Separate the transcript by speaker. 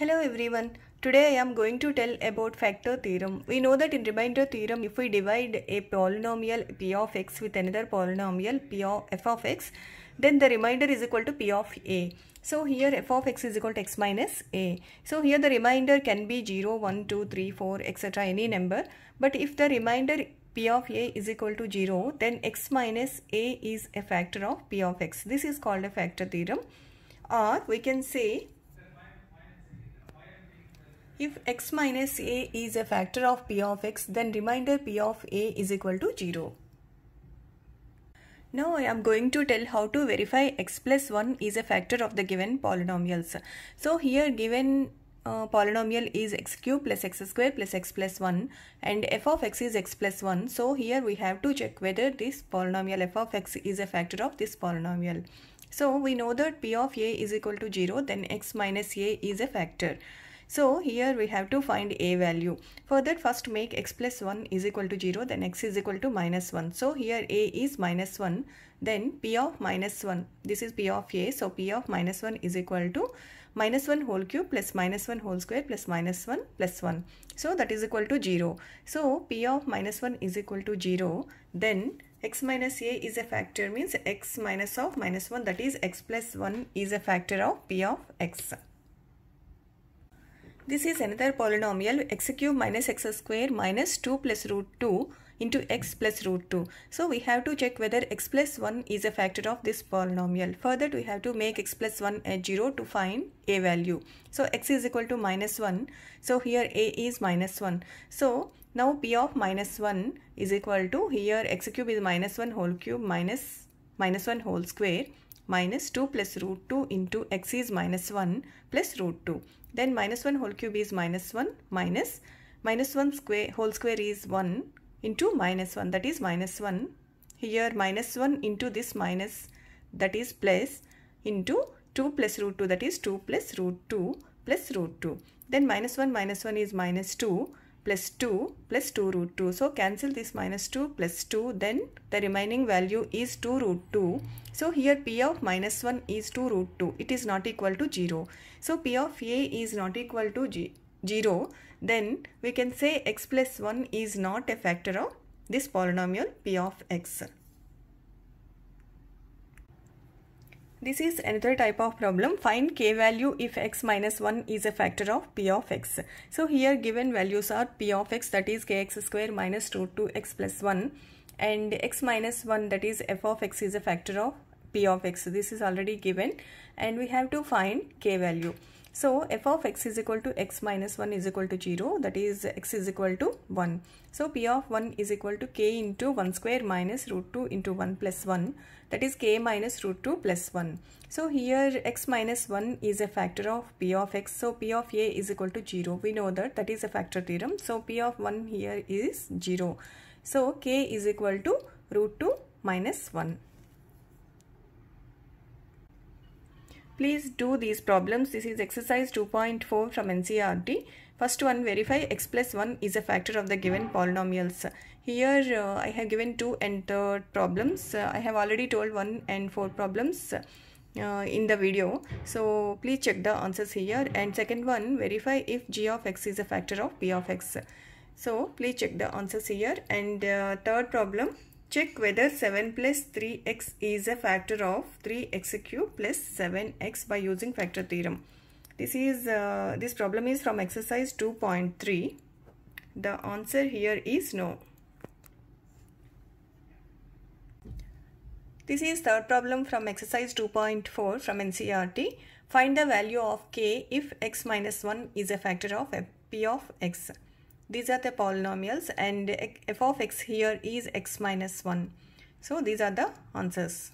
Speaker 1: Hello everyone. Today I am going to tell about factor theorem. We know that in remainder theorem if we divide a polynomial p of x with another polynomial p of f of x then the remainder is equal to p of a. So here f of x is equal to x minus a. So here the remainder can be 0, 1, 2, 3, 4 etc any number but if the remainder p of a is equal to 0 then x minus a is a factor of p of x. This is called a factor theorem or we can say if x minus a is a factor of p of x, then remainder p of a is equal to 0. Now I am going to tell how to verify x plus 1 is a factor of the given polynomials. So here given uh, polynomial is x cube plus x square plus x plus 1 and f of x is x plus 1. So here we have to check whether this polynomial f of x is a factor of this polynomial. So we know that p of a is equal to 0 then x minus a is a factor. So here we have to find a value. For that first make x plus 1 is equal to 0 then x is equal to minus 1. So here a is minus 1 then p of minus 1 this is p of a so p of minus 1 is equal to minus 1 whole cube plus minus 1 whole square plus minus 1 plus 1 so that is equal to 0 so p of minus 1 is equal to 0 then x minus a is a factor means x minus of minus 1 that is x plus 1 is a factor of p of x this is another polynomial x cube minus x square minus 2 plus root 2 into x plus root 2. So we have to check whether x plus 1 is a factor of this polynomial. For that we have to make x plus 1 a 0 to find a value. So x is equal to minus 1. So here a is minus 1. So now p of minus 1 is equal to here x cube is minus 1 whole cube minus minus 1 whole square minus 2 plus root 2 into x is minus 1 plus root 2. Then minus 1 whole cube is minus 1 minus minus 1 square whole square is 1 into minus 1 that is minus 1. Here minus 1 into this minus that is plus into 2 plus root 2 that is 2 plus root 2 plus root 2. Then minus 1 minus 1 is minus 2 plus 2 plus 2 root 2. So cancel this minus 2 plus 2 then the remaining value is 2 root 2. So here p of minus 1 is 2 root 2. It is not equal to 0. So p of a is not equal to g 0. Then we can say x plus 1 is not a factor of this polynomial p of x. This is another type of problem. Find k value if x minus 1 is a factor of p of x. So here given values are p of x that is kx square minus 2 to x plus 1 and x minus 1 that is f of x is a factor of p of x. So this is already given and we have to find k value. So f of x is equal to x minus 1 is equal to 0 that is x is equal to 1. So p of 1 is equal to k into 1 square minus root 2 into 1 plus 1 that is k minus root 2 plus 1. So here x minus 1 is a factor of p of x so p of a is equal to 0 we know that that is a factor theorem so p of 1 here is 0. So k is equal to root 2 minus 1. Please do these problems. This is exercise 2.4 from NCRT. First one, verify x plus 1 is a factor of the given polynomials. Here uh, I have given 2 and 3rd problems. Uh, I have already told 1 and 4 problems. Uh, in the video so please check the answers here and second one verify if g of x is a factor of p of x so please check the answers here and uh, third problem Check whether 7 plus 3x is a factor of 3x cube plus 7x by using factor theorem. This is uh, this problem is from exercise 2.3. The answer here is no. This is third problem from exercise 2.4 from NCRT. Find the value of k if x minus 1 is a factor of p of x these are the polynomials and f of x here is x minus 1. So these are the answers.